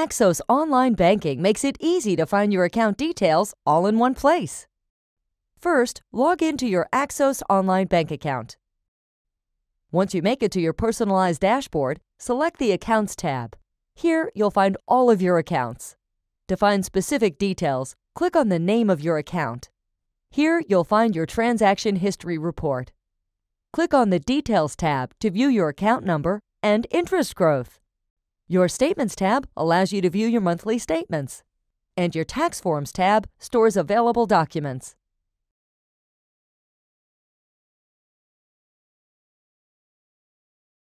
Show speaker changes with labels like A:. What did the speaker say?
A: Axos Online Banking makes it easy to find your account details all in one place. First, log into your Axos Online Bank account. Once you make it to your personalized dashboard, select the Accounts tab. Here, you'll find all of your accounts. To find specific details, click on the name of your account. Here, you'll find your transaction history report. Click on the Details tab to view your account number and interest growth. Your Statements tab allows you to view your monthly statements. And your Tax Forms tab stores available documents.